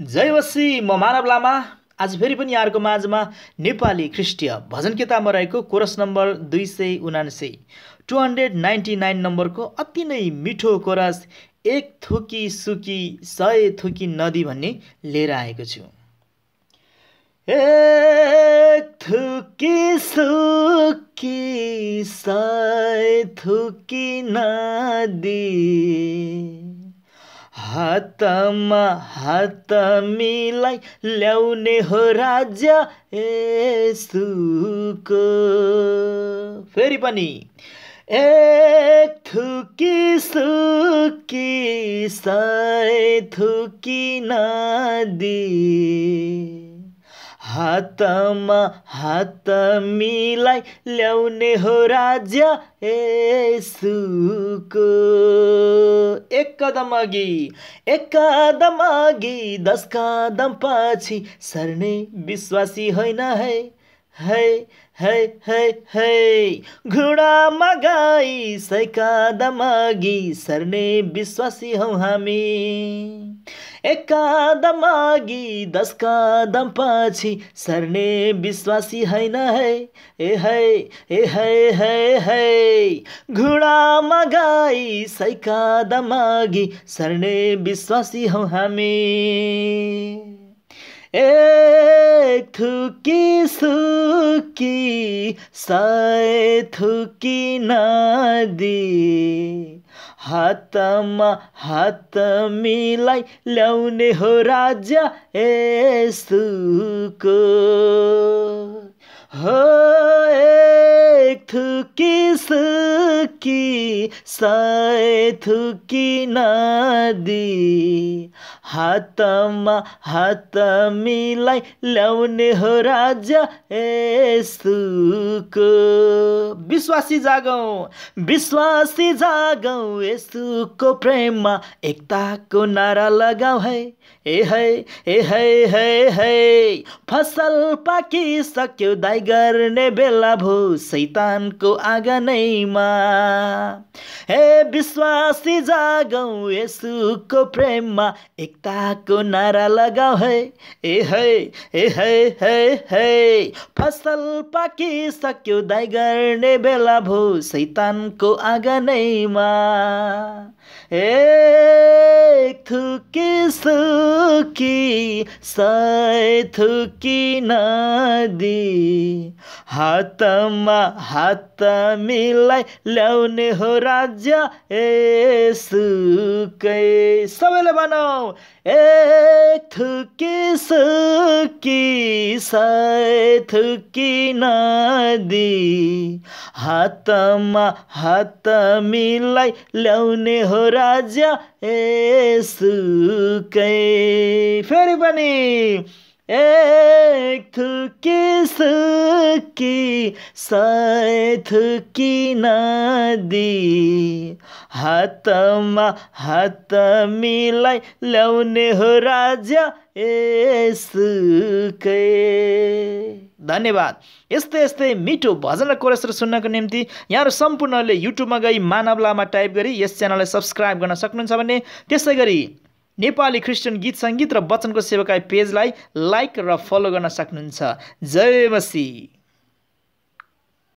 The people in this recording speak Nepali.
जयवसी म मानव लामा आज फेरि पनि यहाँहरूको माझमा नेपाली ख्रिस्टीय भजन किताबमा रहेको कोरस नम्बर दुई सय उनासे टु हन्ड्रेड नाइन्टी नाइन नम्बरको अति नै मिठो कोरस एक थुकी सुकी सय थुकी नदी भन्ने लिएर आएको छु एक थुकी सुकी सय थुकी नदी हातमा हात मिलाई ल्याउने हो राज्य सुक फेरि पनि एक थुकी सुकी सय थुकी नदी हातमा हात मिलाई ल्याउने हो राज्य सुको एक कदम अघि एक कदम अघि दस कदम पछि सर्ने विश्वासी होइन है है है है है घुँडामा गाई सैकादमागी सर्ने विश्वासी हौ हामी एक दमागी दस कादम पछि सर्ने विश्वासी होइन है ए है ए है है है घुँडामा गाई सैकादमागी सरने विश्वासी हौ हामी ए थुकी सुकी साय थुकी नदी हातमा हात मिलाइ ल्याउने हो राजा यसुको हो ए थुकी सुकी सय थुकिन नदी हातमा हात मिलाई ल्याउने हो राजा विश्वासी जागौँ विश्वासी जागौँ यस्तुको प्रेममा एकताको नारा लगाऊ है ए है ए है है है फसल पाकिसक्यो दाइ गर्ने बेला भो सैतानको आँगनैमा हे विश्वासी जागौँ यसुको प्रेममा एकताको नारा लगाऊ है ए है ए है है है फसल पाकिसक्यो दाइ गर्ने बेला भो सैतानको आँगनैमा ए थुकी सुकी सय थुकी नदी हातमा हात मिलाइ ल्याउने हो राज राज्य यसुकै सबैले भनौँ ए थुकी सुकी थुकी नदी हातमा हात मिलाइ ल्याउने हो राज्य यसुकै फेरि पनि एक थुकी सुकी सय थुकी नदी हातमा हात मिलाई ल्याउने हो राज्य यसुकै धन्यवाद यस्तै यस्तै मिठो भजन र कोरेसर सुन्नको निम्ति यहाँहरू सम्पूर्णले युट्युबमा गई मानव लामा टाइप गरी यस च्यानललाई सब्सक्राइब गर्न सक्नुहुन्छ भने त्यसै गरी नेपाली क्रिस्चियन गीत सङ्गीत र वचनको सेवाका पेजलाई लाइक र फलो गर्न सक्नुहुन्छ जय मसी